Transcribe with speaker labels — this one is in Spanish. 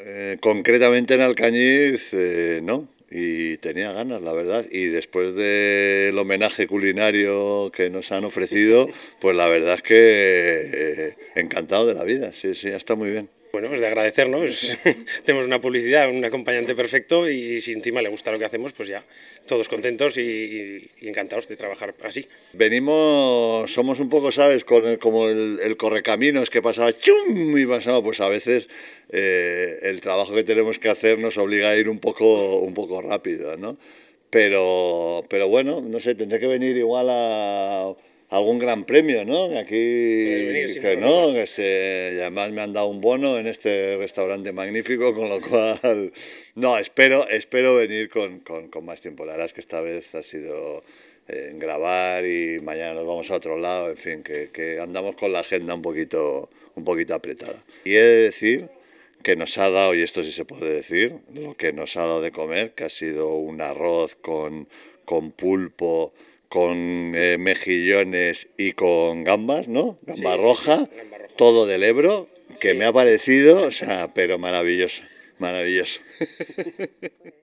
Speaker 1: Eh, concretamente en Alcañiz, eh, no. Y tenía ganas, la verdad. Y después del homenaje culinario que nos han ofrecido, pues la verdad es que eh, encantado de la vida. Sí, sí, está muy bien
Speaker 2: bueno, es pues de agradecer, ¿no? tenemos una publicidad, un acompañante perfecto y si encima le gusta lo que hacemos, pues ya todos contentos y, encantados de trabajar así.
Speaker 1: Venimos, somos un poco, ¿sabes? Con como el, el, correcaminos que pasaba chum y pasaba, pues a veces eh, el trabajo que tenemos que hacer nos obliga a ir un poco, un poco rápido, ¿no? Pero, pero bueno, no sé, tendré que venir igual a algún gran premio, ¿no? Aquí, que no, que se, y además me han dado un bono en este restaurante magnífico, con lo cual, no, espero, espero venir con, con, más tiempo. La verdad es que esta vez ha sido eh, en grabar y mañana nos vamos a otro lado, en fin, que, que, andamos con la agenda un poquito, un poquito apretada. Y he de decir que nos ha dado, y esto sí se puede decir, lo que nos ha dado de comer, que ha sido un arroz con, con pulpo, con eh, mejillones y con gambas, ¿no? Gamba, roja, todo del Ebro, que me ha parecido, o sea, pero maravilloso, maravilloso. Pues